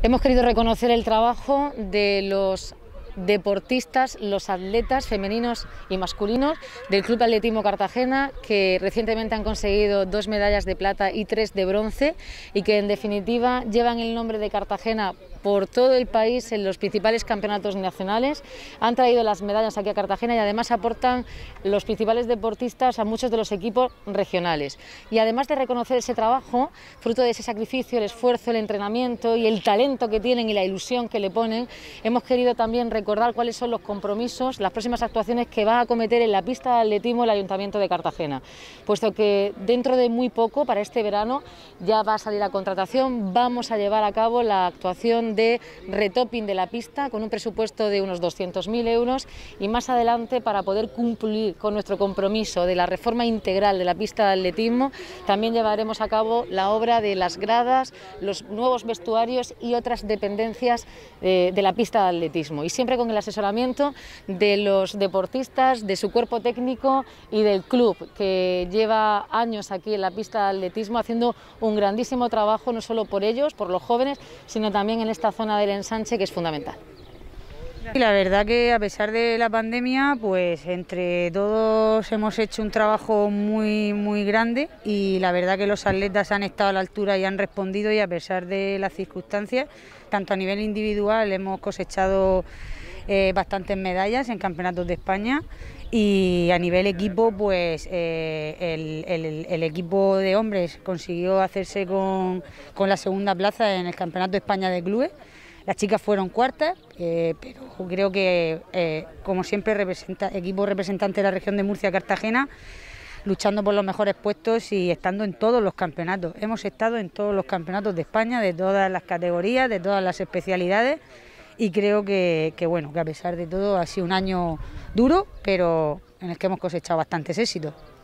Hemos querido reconocer el trabajo de los deportistas, los atletas femeninos y masculinos del Club Atletismo Cartagena, que recientemente han conseguido dos medallas de plata y tres de bronce y que en definitiva llevan el nombre de Cartagena por todo el país en los principales campeonatos nacionales, han traído las medallas aquí a Cartagena y además aportan los principales deportistas a muchos de los equipos regionales. Y además de reconocer ese trabajo, fruto de ese sacrificio, el esfuerzo, el entrenamiento y el talento que tienen y la ilusión que le ponen, hemos querido también recordar cuáles son los compromisos, las próximas actuaciones que va a cometer en la pista de atletismo el Ayuntamiento de Cartagena, puesto que dentro de muy poco, para este verano, ya va a salir la contratación, vamos a llevar a cabo la actuación de retoping de la pista con un presupuesto de unos 200.000 euros y más adelante para poder cumplir con nuestro compromiso de la reforma integral de la pista de atletismo también llevaremos a cabo la obra de las gradas, los nuevos vestuarios y otras dependencias eh, de, la pista de atletismo y siempre con el asesoramiento de los deportistas, de su cuerpo técnico y del club que lleva años aquí en la pista de atletismo haciendo un grandísimo trabajo no solo por ellos, por los jóvenes, sino también en este esta zona del ensanche que es fundamental. Y la verdad que a pesar de la pandemia, pues entre todos hemos hecho un trabajo muy muy grande y la verdad que los atletas han estado a la altura y han respondido y a pesar de las circunstancias, tanto a nivel individual hemos cosechado eh, bastantes medallas en campeonatos de España y a nivel equipo, pues eh, el, equipo de hombres consiguió hacerse con, con, la segunda plaza en el Campeonato de España de Clubes. Las chicas fueron cuartas, eh, pero creo que, como siempre, representa, equipo representante de la región de Murcia-Cartagena, luchando por los mejores puestos y estando en todos los campeonatos. Hemos estado en todos los campeonatos de España, de todas las categorías, de todas las especialidades y creo que, bueno, que a pesar de todo ha sido un año duro, pero en el que hemos cosechado bastantes éxitos.